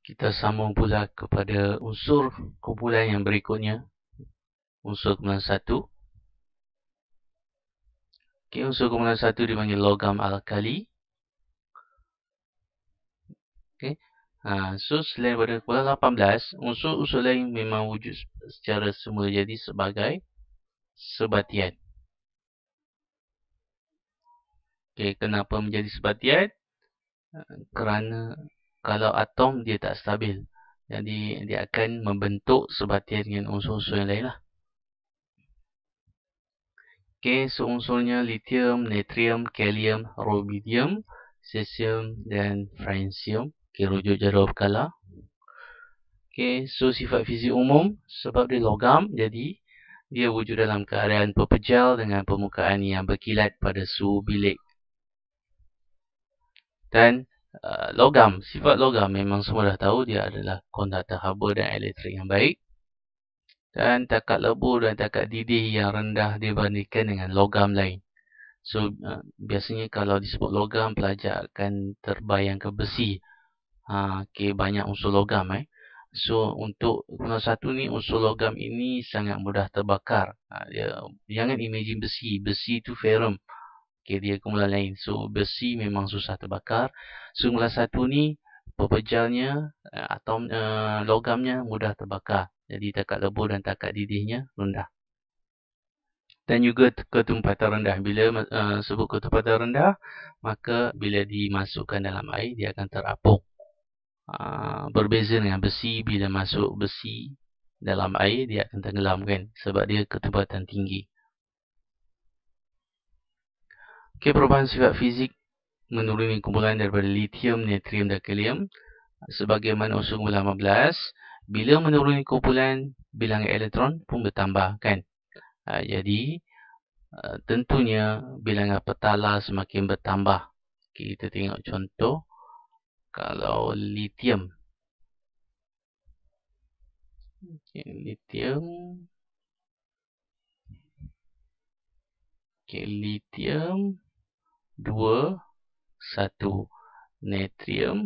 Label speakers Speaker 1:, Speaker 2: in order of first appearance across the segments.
Speaker 1: kita sambung pula kepada unsur kumpulan yang berikutnya unsur kumpulan satu. okay, unsur kumpulan satu dipanggil logam alkali okay. ha, so selain daripada kumpulan 18 unsur-unsur lain memang wujud secara semula jadi sebagai sebatian okay, kenapa menjadi sebatian ha, kerana kalau atom dia tak stabil. Jadi dia akan membentuk sebatian dengan unsur-unsur yang lain lah. Okay, so unsurnya lithium, natrium, kalium, rubidium, cesium dan francium. Okay, rujuk jadual berkala. Okay, so sifat fizik umum sebab dia logam. Jadi dia wujud dalam keadaan pepejal dengan permukaan yang berkilat pada suhu bilik. Dan Uh, logam sifat logam memang semua dah tahu dia adalah konduktor haba dan elektrik yang baik dan takat lebu dan takat didih yang rendah dibandingkan dengan logam lain so uh, biasanya kalau disebut logam pelajar akan terbayang ke besi ha okay, banyak unsur logam eh so untuk nombor satu ni unsur logam ini sangat mudah terbakar ha, dia jangan imagine besi besi itu ferum uh, Okey, dia kumpulan lain. So, besi memang susah terbakar. Sungguh so, satu ni, pepejalnya, eh, atom uh, logamnya mudah terbakar. Jadi, takat lebur dan takat didihnya rendah. Dan juga ketumpatan rendah. Bila uh, sebut ketumpatan rendah, maka bila dimasukkan dalam air, dia akan terapung. Uh, berbeza dengan besi, bila masuk besi dalam air, dia akan tenggelam kan? Sebab dia ketumpatan tinggi. Okay, perubahan sifat fizik menurunkan kumpulan daripada lithium, natrium dan kalium sebagaimana usul nombor 18 bila menurunkan kumpulan bilangan elektron pun bertambah kan ha, jadi ah, tentunya bilangan petala semakin bertambah okay, kita tengok contoh kalau lithium okay, lithium okay, lithium 2, natrium,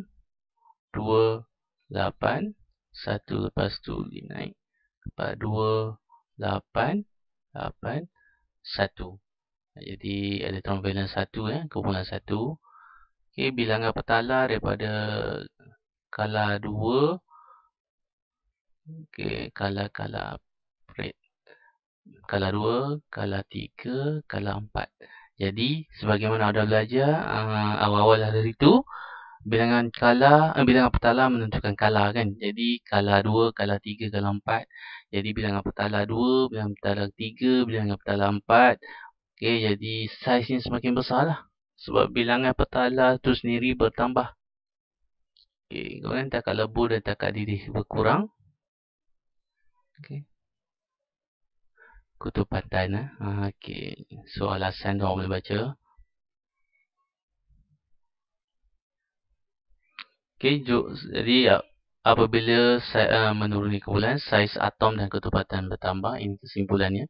Speaker 1: 2, 8, 1 lepas tu dia naik kepada 2, 8, 8, 1. Jadi elektron valence 1, eh, kumpulan 1. Okay, bilangan petala daripada kala 2, okay, kala kala red, kala 2, kala 3, kala 4. Jadi sebagaimana ada belajar uh, awal-awal hari itu bilangan kala uh, bilangan petala menentukan kala kan. Jadi kala 2, kala 3, kala 4. Jadi bilangan petala 2, bilangan petala 3, bilangan petala 4. Okey, jadi saiznya semakin besarlah sebab bilangan petala tu sendiri bertambah. Okey, kemudian tak kala bulan tak diri berkurang. Okey kutuban tanah. Eh? Okey. So alasan orang boleh baca. Okey, jadi apabila saya uh, menuruni kumpulan saiz atom dan ketepatan bertambah ini kesimpulannya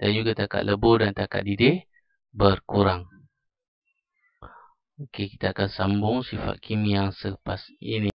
Speaker 1: dan juga takat lebur dan takat didih berkurang. Okey, kita akan sambung sifat kimia yang selepas ini.